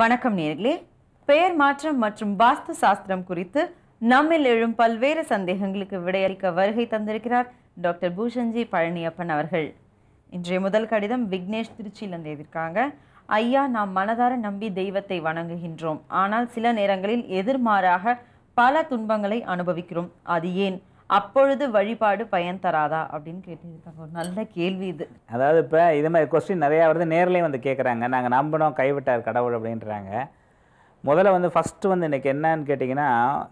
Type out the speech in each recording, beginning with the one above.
வணக்கம் நேர்களே பெயர் மாற்றம் மற்றும் வாஸ்து சாஸ்திரம் குறித்து நம்மில் எழும் பல்வேறு சந்தேகங்களுக்கு விடையளிக்க வருகை தந்திருக்கிறார் டாக்டர் பூஷன்ஜி பழனியப்பன் அவர்கள் இன்றைய முதல் கடிதம் விக்னேஷ் திருச்சியிலிருந்து எதிர்க்காங்க ஐயா நாம் மனதார நம்பி தெய்வத்தை வணங்குகின்றோம் ஆனால் சில நேரங்களில் எதிர்மாறாக பல துன்பங்களை அனுபவிக்கிறோம் அது ஏன் அப்பொழுது வழிபாடு பயன் தராதா அப்படின்னு கேட்டிருக்காங்க ஒரு நல்ல கேள்வி இது அதாவது இப்போ இது மாதிரி கொஸ்டின் நிறையா வருது நேர்லேயும் வந்து கேட்குறாங்க நாங்கள் நம்பினோம் கைவிட்டார் கடவுள் அப்படின்றாங்க முதல்ல வந்து ஃபஸ்ட்டு வந்து இன்றைக்கி என்னன்னு கேட்டிங்கன்னா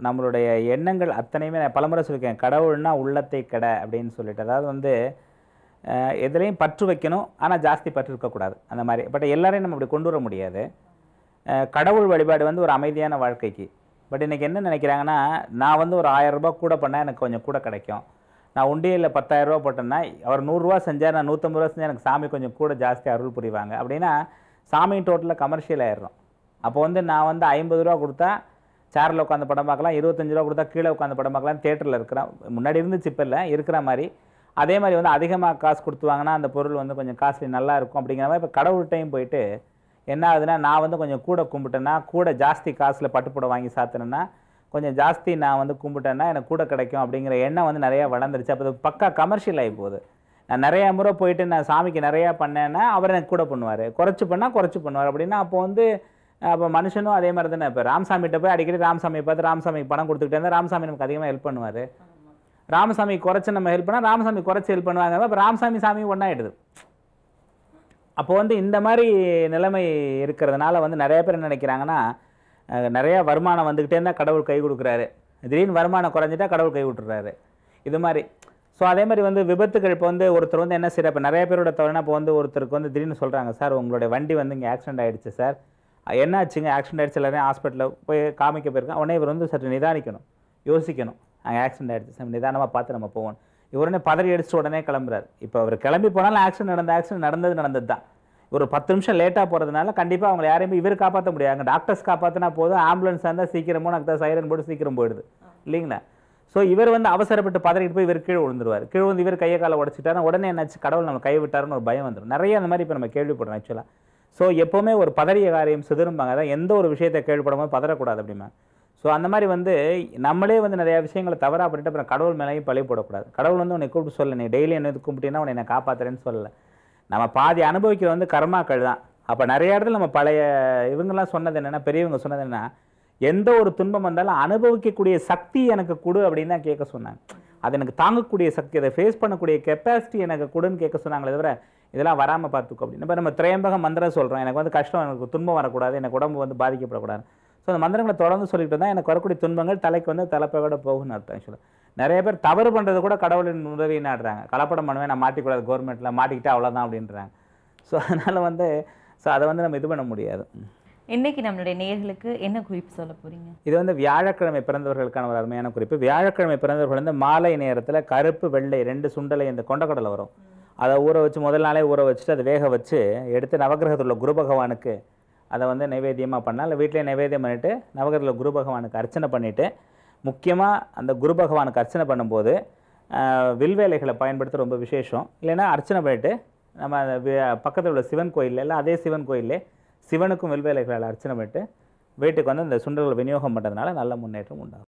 நம்மளுடைய எண்ணங்கள் அத்தனையுமே நான் பலமுறை சொல்லியிருக்கேன் கடவுள்னா உள்ளத்தை கடை அப்படின்னு சொல்லிட்டு அதாவது வந்து எதுலேயும் பற்று வைக்கணும் ஆனால் ஜாஸ்தி பற்று இருக்கக்கூடாது அந்த மாதிரி பட் எல்லாரையும் நம்ம அப்படி கொண்டு வர முடியாது கடவுள் வழிபாடு வந்து ஒரு அமைதியான வாழ்க்கைக்கு பட் இன்றைக்கி என்ன நினைக்கிறாங்கன்னா நான் வந்து ஒரு ஆயரரூபா கூட பண்ணால் எனக்கு கொஞ்சம் கூட கிடைக்கும் நான் உண்டியலில் பத்தாயிரரூபா போட்டேன்னா அவர் நூறுரூவா செஞ்சால் நான் நூற்றம்பது ரூபா செஞ்சால் எனக்கு சாமி கொஞ்சம் கூட ஜாஸ்தி அருள் புரிவாங்க அப்படின்னா சாமி டோட்டலில் கமர்ஷியல் ஆயிடுறோம் அப்போ வந்து நான் வந்து ஐம்பது ரூபா கொடுத்தா சேரில் உட்காந்து படம் பார்க்கலாம் இருபத்தஞ்சு ரூபா கொடுத்தா கீழே உட்காந்து படம் பார்க்கலாம் தேட்டரில் இருக்கிறேன் முன்னாடி இருந்து சிப்பில் இல்லை இருக்கிற மாதிரி அதே மாதிரி வந்து அதிகமாக காசு கொடுத்து வாங்கினா அந்த பொருள் வந்து கொஞ்சம் காஸ்ட்லி நல்லா இருக்கும் அப்படிங்கிற மாதிரி இப்போ கடவுள்கிட்டையும் போயிட்டு என்ன ஆகுதுன்னா நான் வந்து கொஞ்சம் கூட கும்பிட்டேன்னா கூட ஜாஸ்தி காசில் பட்டுப்புடை வாங்கி சாத்தினேன்னா கொஞ்சம் ஜாஸ்தி நான் வந்து கும்பிட்டேன்னா எனக்கு கூட கிடைக்கும் அப்படிங்கிற எண்ணம் வந்து நிறையா வளர்ந்துருச்சு அப்போ பக்கா கமர்ஷியல் ஆகி போகுது நான் நிறையா முறை போயிட்டு நான் சாமிக்கு நிறையா பண்ணேன்னா அவர் எனக்கு கூட பண்ணுவார் குறைச்சி பண்ணால் குறைச்சி பண்ணுவார் அப்படின்னா அப்போ வந்து அப்போ மனுஷனும் அதே மாதிரி தானே இப்போ ராமசாமிகிட்ட போய் அடிக்கடி ராமசாமியை பார்த்து ராமசாமிக்கு பணம் கொடுத்துக்கிட்டே இருந்தால் ராமசாமி நமக்கு அதிகமாக ஹெல்ப் பண்ணுவார் ராமசாமி குறைச்சி நம்ம ஹெல்ப் பண்ணால் ராமசாமி குறைச்சி ஹெல்ப் பண்ணுவாங்க அப்போ ராமசாமி சாமி ஒன்றாயிடுது அப்போ வந்து இந்த மாதிரி நிலைமை இருக்கிறதுனால வந்து நிறைய பேர் நினைக்கிறாங்கன்னா நிறையா வருமானம் வந்துக்கிட்டே இருந்தால் கடவுள் கை கொடுக்குறாரு திடீர்னு வருமானம் குறைஞ்சிட்டா கடவுள் கை விட்டுறாரு இது மாதிரி ஸோ அதே மாதிரி வந்து விபத்துகள் இப்போ வந்து ஒருத்தர் வந்து என்ன செய்கிற இப்போ நிறைய பேரோட தவறுனா இப்போ வந்து ஒருத்தருக்கு வந்து திடீர்னு சொல்கிறாங்க சார் உங்களுடைய வண்டி வந்து இங்கே ஆக்சிடென்ட் ஆகிடுச்சு சார் என்ன ஆச்சுங்க ஆக்சிடென்ட் ஆகிடுச்சு எல்லாமே ஹாஸ்பிட்டலில் போய் காமிக்க போயிருக்கேன் உடனே இவர் வந்து சற்று நிதானிக்கணும் யோசிக்கணும் அங்கே ஆக்சிடென்ட் ஆகிடுச்சு சார் நிதானமாக பார்த்து நம்ம போகணும் இவருனே பதறி அடிச்சு உடனே கிளம்புறாரு இப்போ அவர் கிளம்பி போனாலும் ஆக்சிடென்ட் நடந்த ஆக்சிடென்ட் நடந்தது நடந்தது தான் ஒரு பத்து நிமிஷம் லேட்டாக போகிறதுனால கண்டிப்பாக அவங்களை யாரையுமே இவர் காப்பாற்ற முடியாது அங்கே டாக்டர்ஸ் காப்பாற்றினா போதும் ஆம்புலன்ஸாக இருந்தால் சீக்கிரமோ எனக்கு தான் சைரன் போட்டு சீக்கிரம் போயிடுது இல்லைங்களா ஸோ இவர் வந்து அவசரப்பட்டு பதறிட்டு போய் இவர் கீழே விழுந்துருவார் கீழே வந்து இவர் கையை காலை உடச்சிட்டாருன்னா உடனே என்னாச்சு கடவுள் நம்ம கைவிட்டாருன்னு ஒரு பயம் வந்துடும் நிறைய அந்த மாதிரி இப்போ நம்ம கேள்விப்படுறோம் ஆக்சுவலாக ஸோ எப்போவுமே ஒரு பதறிய காரியம் சிதறும்பாங்க அதான் எந்த ஒரு விஷயத்தை கேள்விப்படும் போது பதறக்கூடாது அப்படிமா ஸோ அந்த மாதிரி வந்து நம்மளே வந்து நிறையா விஷயங்களை தவறாக பண்ணிட்டு அப்புறம் கடவுள் மேலேயும் பழி போடக்கூடாது கடவுள் வந்து உன்னை கூப்பிட்டு சொல்லலை நீ டெய்லி என்ன கூப்பிட்டீங்கன்னா உன்னை நான் காப்பாற்றுறேன்னு சொல்லலை நம்ம பாதி அனுபவிக்கிறது வந்து கர்மாக்கள் தான் அப்போ நிறைய இடத்துல நம்ம பழைய இவங்கெல்லாம் சொன்னது என்னென்னா பெரியவங்க சொன்னது என்னென்னா எந்த ஒரு துன்பம் வந்தாலும் அனுபவிக்கக்கூடிய சக்தி எனக்கு கொடு அப்படின்னு தான் கேட்க சொன்னாங்க அது எனக்கு தாங்கக்கூடிய சக்தி அதை ஃபேஸ் பண்ணக்கூடிய கெப்பாசிட்டி எனக்கு கொடுன்னு கேட்க சொன்னாங்களே தவிர இதெல்லாம் வராமல் பார்த்துக்கோ அப்படின்னு இப்போ நம்ம திரையம்பகம் மந்திரம் சொல்கிறோம் எனக்கு வந்து கஷ்டம் எனக்கு துன்பம் வரக்கூடாது எனக்கு உடம்பு வந்து பாதிக்கப்படக்கூடாது ஸோ அந்த மந்திரங்களை தொடர்ந்து சொல்லிட்டு இருந்தால் எனக்கு வரக்கூடிய துன்பங்கள் தலைக்கு வந்து தலைப்பை விட போகும்னு அர்த்தம் ஆக்சுவலாக நிறைய பேர் தவறு பண்ணுறது கூட கடவுளின் உதவியை நாடுறாங்க கலப்படம் பண்ணுவேன் நான் மாட்டிக்கூடாது கவர்மெண்ட்டில் மாட்டிக்கிட்டே அவ்வளோதான் அப்படின்றாங்க ஸோ அதனால் வந்து ஸோ அதை வந்து நம்ம இது பண்ண முடியாது இன்றைக்கி நம்மளுடைய நேர்களுக்கு என்ன குறிப்பு சொல்ல போகிறீங்க இது வந்து வியாழக்கிழமை பிறந்தவர்களுக்கான ஒரு அருமையான குறிப்பு வியாழக்கிழமை பிறந்தவர்கள் வந்து மாலை நேரத்தில் கருப்பு வெள்ளை ரெண்டு சுண்டலை இந்த கொண்டக்கடலை வரும் அதை ஊற வச்சு முதல் நாளே ஊற வச்சுட்டு அதை வேக வச்சு எடுத்து நவகிரகத்தில் உள்ள குரு பகவானுக்கு அதை வந்து நைவேத்தியமாக பண்ணால் இல்லை வீட்டிலே நைவேத்தியம் பண்ணிவிட்டு நவகிரத்தில் குரு பகவானுக்கு அர்ச்சனை பண்ணிவிட்டு முக்கியமாக அந்த குரு பகவானுக்கு அர்ச்சனை பண்ணும்போது வில்வேலைகளை பயன்படுத்த ரொம்ப விசேஷம் இல்லைன்னா அர்ச்சனை பண்ணிவிட்டு நம்ம பக்கத்தில் உள்ள சிவன் கோயிலில் இல்லை அதே சிவன் கோயிலே சிவனுக்கும் வில்வேலைகளால் அர்ச்சனை பண்ணிட்டு வீட்டுக்கு வந்து இந்த சுண்டல்களை விநியோகம் பண்ணுறதுனால நல்ல முன்னேற்றம் உண்டாகும்